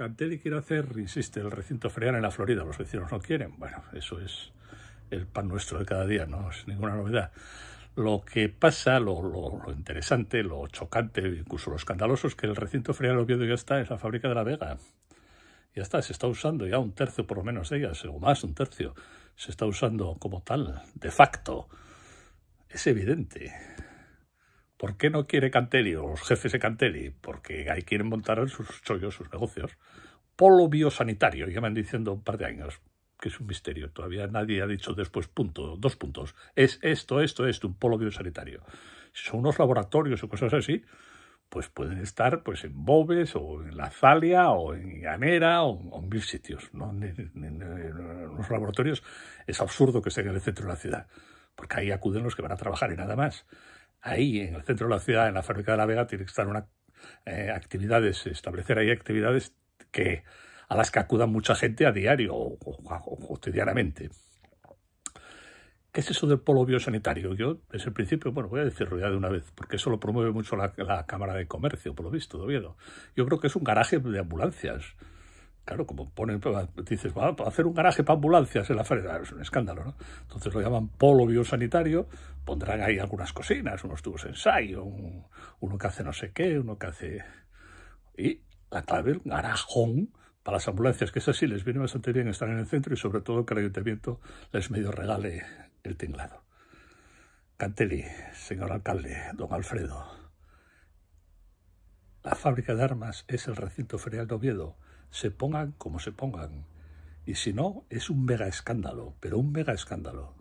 Cantelli quiere hacer, insiste, el recinto ferial en la Florida. Los vecinos no quieren. Bueno, eso es el pan nuestro de cada día, no es ninguna novedad. Lo que pasa, lo, interesante, lo chocante, incluso lo escandaloso, es que el recinto ferial Oviedo ya está, en la fábrica de La Vega. Ya está, se está usando ya un tercio por lo menos de ellas, o más un tercio. Se está usando como tal, de facto. Es evidente. ¿Por qué no quiere Canteli o los jefes de Canteli? Porque ahí quieren montar sus chollos, sus negocios. Polo biosanitario, ya me han diciendo un par de años, que es un misterio. Todavía nadie ha dicho después punto, dos puntos. Es esto, esto, esto, un polo biosanitario. Si son unos laboratorios o cosas así, pues pueden estar pues en Bobes o en La Zalia o en Llanera o, en mil sitios. ¿no? En, los laboratorios es absurdo que estén en el centro de la ciudad, porque ahí acuden los que van a trabajar y nada más ahí, en el centro de la ciudad, en la fábrica de la Vega, tiene que estar una, eh, actividades, establecer ahí actividades que, a las que acuda mucha gente a diario o, cotidianamente. ¿Qué es eso del polo biosanitario? Yo, desde el principio, bueno, voy a decirlo ya de una vez, porque eso lo promueve mucho la, la Cámara de Comercio, por lo visto, de Oviedo. Yo creo que es un garaje de ambulancias. Claro, como ponen, ah, dices, va a hacer un garaje para ambulancias en la feria, es un escándalo, ¿no? Entonces lo llaman polo biosanitario, pondrán ahí algunas cocinas, unos tubos ensayo, uno que hace no sé qué, uno que hace... Y la clave, un garajón para las ambulancias, que es así, les viene bastante bien estar en el centro y sobre todo que el ayuntamiento les medio regale el tinglado. Cantelli, señor alcalde, don Alfredo. La fábrica de armas es el recinto ferial de Oviedo se pongan como se pongan. Y si no, es un mega escándalo, pero un mega escándalo.